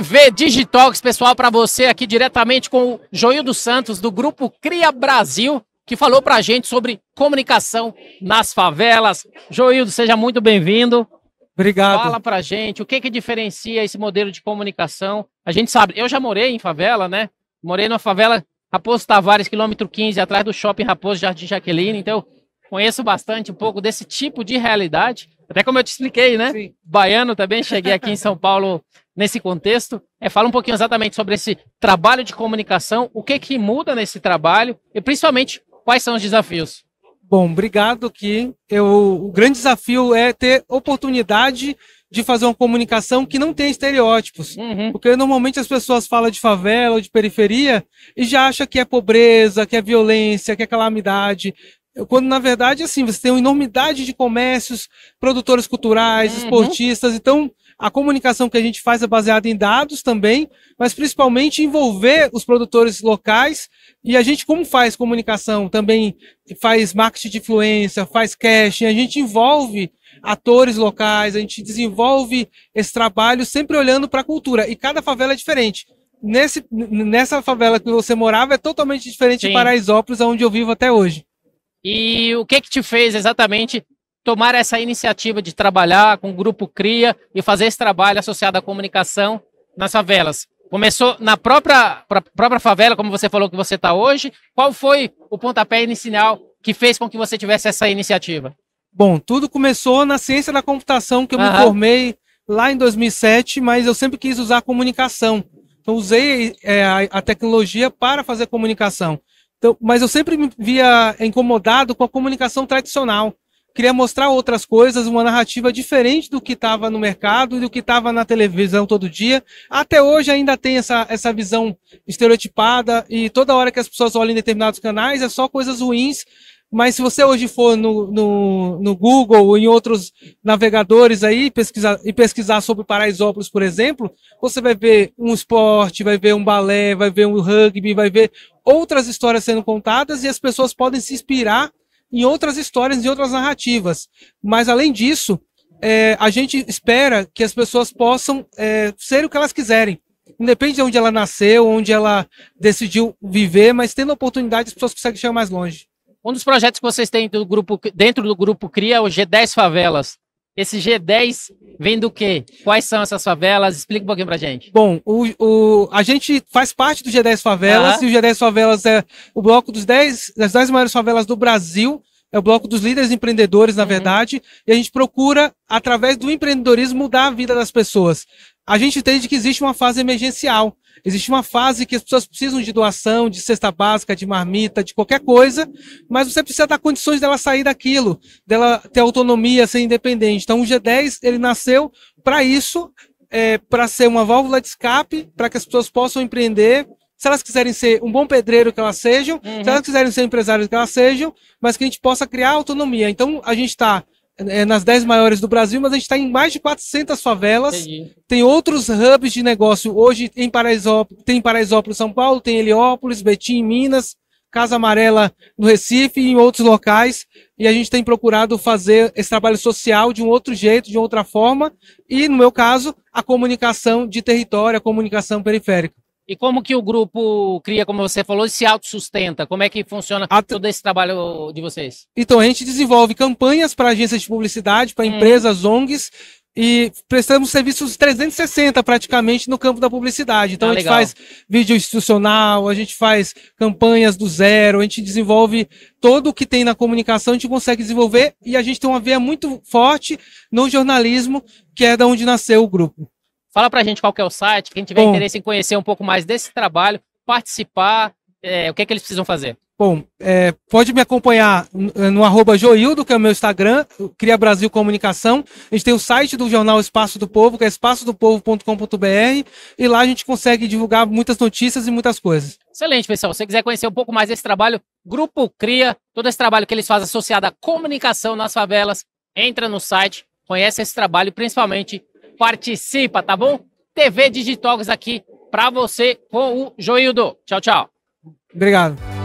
TV Digitalks, pessoal, para você aqui diretamente com o Joildo Santos, do grupo Cria Brasil, que falou para a gente sobre comunicação nas favelas. Joildo, seja muito bem-vindo. Obrigado. Fala para a gente o que, que diferencia esse modelo de comunicação. A gente sabe, eu já morei em favela, né? Morei numa favela Raposo Tavares, quilômetro 15, atrás do shopping Raposo Jardim Jaqueline. Então, conheço bastante um pouco desse tipo de realidade. Até como eu te expliquei, né? Sim. Baiano também, cheguei aqui em São Paulo nesse contexto. É, fala um pouquinho exatamente sobre esse trabalho de comunicação, o que, que muda nesse trabalho e principalmente quais são os desafios. Bom, obrigado que eu, o grande desafio é ter oportunidade de fazer uma comunicação que não tem estereótipos. Uhum. Porque normalmente as pessoas falam de favela ou de periferia e já acham que é pobreza, que é violência, que é calamidade. Quando, na verdade, assim, você tem uma enormidade de comércios, produtores culturais, uhum. esportistas. Então, a comunicação que a gente faz é baseada em dados também, mas principalmente envolver os produtores locais. E a gente, como faz comunicação, também faz marketing de influência, faz casting, a gente envolve atores locais, a gente desenvolve esse trabalho sempre olhando para a cultura. E cada favela é diferente. Nesse, nessa favela que você morava é totalmente diferente Sim. de Paraisópolis, onde eu vivo até hoje. E o que que te fez exatamente tomar essa iniciativa de trabalhar com o Grupo CRIA e fazer esse trabalho associado à comunicação nas favelas? Começou na própria, própria favela, como você falou que você está hoje. Qual foi o pontapé inicial que fez com que você tivesse essa iniciativa? Bom, tudo começou na ciência da computação que eu uhum. me formei lá em 2007, mas eu sempre quis usar comunicação. Então, usei é, a, a tecnologia para fazer comunicação. Então, mas eu sempre me via incomodado com a comunicação tradicional. Queria mostrar outras coisas, uma narrativa diferente do que estava no mercado, do que estava na televisão todo dia. Até hoje ainda tem essa, essa visão estereotipada e toda hora que as pessoas olham em determinados canais é só coisas ruins mas se você hoje for no, no, no Google ou em outros navegadores aí pesquisar, e pesquisar sobre Paraisópolis, por exemplo, você vai ver um esporte, vai ver um balé, vai ver um rugby, vai ver outras histórias sendo contadas e as pessoas podem se inspirar em outras histórias e outras narrativas. Mas além disso, é, a gente espera que as pessoas possam é, ser o que elas quiserem. Independe de onde ela nasceu, onde ela decidiu viver, mas tendo oportunidade, as pessoas conseguem chegar mais longe. Um dos projetos que vocês têm do grupo, dentro do grupo CRIA é o G10 Favelas. Esse G10 vem do quê? Quais são essas favelas? Explica um pouquinho pra gente. Bom, o, o a gente faz parte do G10 Favelas uhum. e o G10 Favelas é o bloco dos 10, das 10 maiores favelas do Brasil. É o bloco dos líderes empreendedores, na uhum. verdade. E a gente procura, através do empreendedorismo, mudar a vida das pessoas. A gente entende que existe uma fase emergencial. Existe uma fase que as pessoas precisam de doação, de cesta básica, de marmita, de qualquer coisa, mas você precisa dar condições dela sair daquilo, dela ter autonomia, ser independente. Então, o G10 ele nasceu para isso, é, para ser uma válvula de escape, para que as pessoas possam empreender. Se elas quiserem ser um bom pedreiro que elas sejam, uhum. se elas quiserem ser empresários que elas sejam, mas que a gente possa criar autonomia. Então, a gente está é, nas 10 maiores do Brasil, mas a gente está em mais de 400 favelas. Entendi. Tem outros hubs de negócio hoje em Paraisópolis, tem Paraisópolis, São Paulo, tem Heliópolis, Betim, Minas, Casa Amarela no Recife e em outros locais. E a gente tem procurado fazer esse trabalho social de um outro jeito, de outra forma. E, no meu caso, a comunicação de território, a comunicação periférica. E como que o grupo cria, como você falou, e se autossustenta? Como é que funciona At... todo esse trabalho de vocês? Então, a gente desenvolve campanhas para agências de publicidade, para hum. empresas, ONGs, e prestamos serviços 360 praticamente no campo da publicidade. Então ah, a gente legal. faz vídeo institucional, a gente faz campanhas do zero, a gente desenvolve todo o que tem na comunicação, a gente consegue desenvolver e a gente tem uma veia muito forte no jornalismo, que é da onde nasceu o grupo. Fala pra gente qual é o site, quem tiver Bom, interesse em conhecer um pouco mais desse trabalho, participar, é, o que é que eles precisam fazer? Bom, é, pode me acompanhar é, no arroba Joildo, que é o meu Instagram, Cria Brasil Comunicação. A gente tem o site do jornal Espaço do Povo, que é espaçodopovo.com.br, e lá a gente consegue divulgar muitas notícias e muitas coisas. Excelente, pessoal. Se você quiser conhecer um pouco mais desse trabalho, Grupo Cria, todo esse trabalho que eles fazem associado à comunicação nas favelas, entra no site, conhece esse trabalho, principalmente participa, tá bom? TV Digitalks aqui para você com o Joildo. Tchau, tchau. Obrigado.